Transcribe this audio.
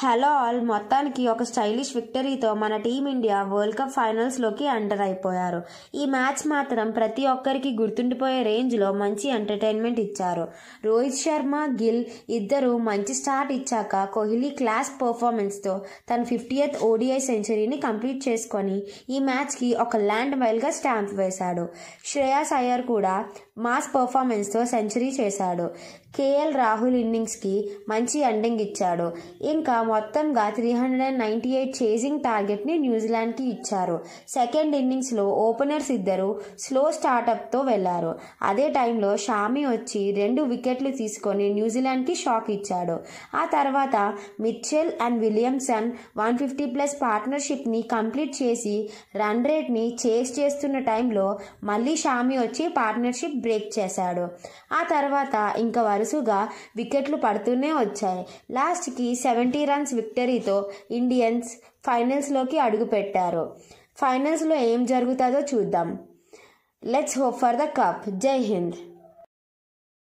hello all మొత్తానికి ఒక stylish విక్టరీతో మన టీమిండియా వరల్డ్ కప్ ఫైనల్స్లోకి ఎంటర్ అయిపోయారు ఈ మ్యాచ్ మాత్రం ప్రతి ఒక్కరికి గుర్తుండిపోయే రేంజ్లో మంచి ఎంటర్టైన్మెంట్ ఇచ్చారు రోహిత్ శర్మ గిల్ ఇద్దరు మంచి స్టార్ట్ ఇచ్చాక కోహ్లీ క్లాస్ పర్ఫార్మెన్స్తో తన ఫిఫ్టీయత్ ఓడిఐ సెంచరీని కంప్లీట్ చేసుకొని ఈ మ్యాచ్కి ఒక ల్యాండ్ మైల్గా స్టాంప్ వేశాడు శ్రేయాస్ అయ్యర్ కూడా మాస్ పర్ఫార్మెన్స్తో సెంచరీ చేశాడు కేఎల్ రాహుల్ ఇన్నింగ్స్కి మంచి ఎండింగ్ ఇచ్చాడు ఇంకా మొత్తంగా three hundred and ninety eight chasing టార్గెట్ని న్యూజిలాండ్కి ఇచ్చారు సెకండ్ ఇన్నింగ్స్లో ఓపెనర్స్ ఇద్దరు స్లో స్టార్టప్తో వెళ్లారు అదే టైంలో షామి వచ్చి రెండు వికెట్లు తీసుకొని న్యూజిలాండ్కి షాక్ ఇచ్చాడు ఆ తర్వాత Mitchell and Williamson one fifty plus పార్ట్నర్షిప్ని కంప్లీట్ చేసి రన్ రేట్ని చేస్ చేస్తున్న టైంలో మళ్ళీ షామి వచ్చి పార్ట్నర్షిప్ బ్రేక్ చేశాడు ఆ తర్వాత ఇంకా వరుసగా వికెట్లు పడుతూనే వచ్చాయి లాస్ట్కి సెవెంటీ రన్స్ విక్టరీతో ఇండియన్స్ ఫైనల్స్లోకి అడుగుపెట్టారు ఫైనల్స్లో ఏం జరుగుతుందో చూద్దాం let's hope for the cup జై హింద్